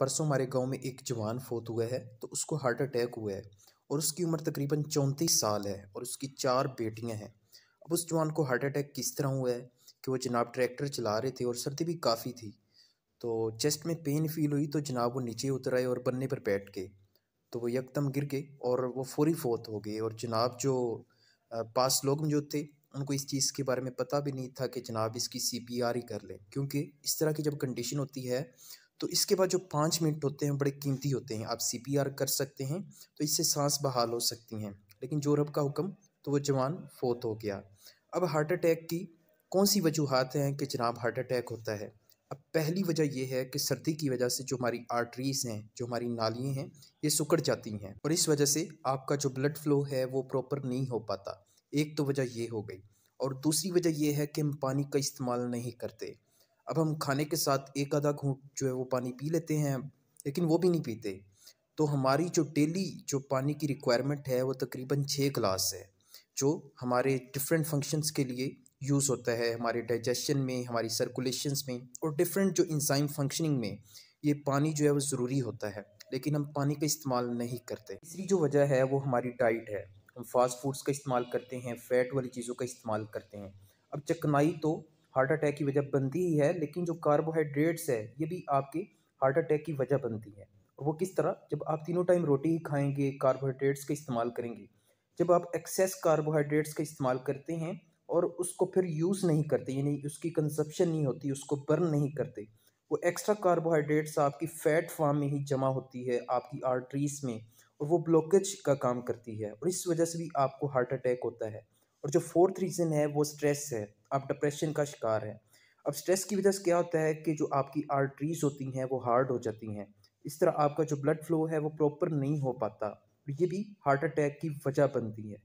परसों हमारे गांव में एक जवान फोत हुआ है तो उसको हार्ट अटैक हुआ है और उसकी उम्र तकरीबन चौंतीस साल है और उसकी चार बेटियां हैं अब उस जवान को हार्ट अटैक किस तरह हुआ है कि वो जनाब ट्रैक्टर चला रहे थे और सर्दी भी काफ़ी थी तो चेस्ट में पेन फील हुई तो जनाब वो नीचे उतर आए और बन्ने पर बैठ गए तो वो यकदम गिर गए और वो फौरी फोत हो गए और जनाब जो पास लोग जो थे उनको इस चीज़ के बारे में पता भी नहीं था कि जनाब इसकी सी पी आर ही कर लें क्योंकि इस तरह की जब कंडीशन होती है तो इसके बाद जो पाँच मिनट होते हैं बड़े कीमती होते हैं आप सी कर सकते हैं तो इससे सांस बहाल हो सकती हैं लेकिन जो रब का हुक्म तो वो जवान फोत हो गया अब हार्ट अटैक की कौन सी वजूहत हैं कि जनाब हार्ट अटैक होता है अब पहली वजह यह है कि सर्दी की वजह से जो हमारी आर्टरीज़ हैं जो हमारी नालियाँ हैं ये सुकड़ जाती हैं और इस वजह से आपका जो ब्लड फ्लो है वो प्रॉपर नहीं हो पाता एक तो वजह ये हो गई और दूसरी वजह यह है कि हम पानी का इस्तेमाल नहीं करते अब हम खाने के साथ एक आधा घूट जो है वो पानी पी लेते हैं लेकिन वो भी नहीं पीते तो हमारी जो डेली जो पानी की रिक्वायरमेंट है वो तकरीबन छः गिलास है जो हमारे डिफरेंट फंक्शंस के लिए यूज़ होता है हमारे डाइजेशन में हमारी सर्कुलेशंस में और डिफरेंट जो इंसाइम फंक्शनिंग में ये पानी जो है वो ज़रूरी होता है लेकिन हम पानी का इस्तेमाल नहीं करते तीसरी जो वजह है वो हमारी डाइट है हम फास्ट फूड्स का इस्तेमाल करते हैं फ़ैट वाली चीज़ों का इस्तेमाल करते हैं अब चकनाई तो हार्ट अटैक की वजह बनती ही है लेकिन जो कार्बोहाइड्रेट्स है ये भी आपके हार्ट अटैक की वजह बनती है और वो किस तरह जब आप तीनों टाइम रोटी ही खाएंगे कार्बोहाइड्रेट्स का इस्तेमाल करेंगे जब आप एक्सेस कार्बोहाइड्रेट्स का इस्तेमाल करते हैं और उसको फिर यूज़ नहीं करते यानी उसकी कंजप्शन नहीं होती उसको बर्न नहीं करते वो एक्स्ट्रा कार्बोहाइड्रेट्स आपकी फ़ैट फॉर्म में ही जमा होती है आपकी आर्टरीज में और वो ब्लॉकेज का काम करती है और इस वजह से भी आपको हार्ट अटैक होता है और जो फोर्थ रीज़न है वो स्ट्रेस है आप डिप्रेशन का शिकार हैं अब स्ट्रेस की वजह से क्या होता है कि जो आपकी आर्टरीज होती हैं वो हार्ड हो जाती हैं इस तरह आपका जो ब्लड फ्लो है वो प्रॉपर नहीं हो पाता ये भी हार्ट अटैक की वजह बनती है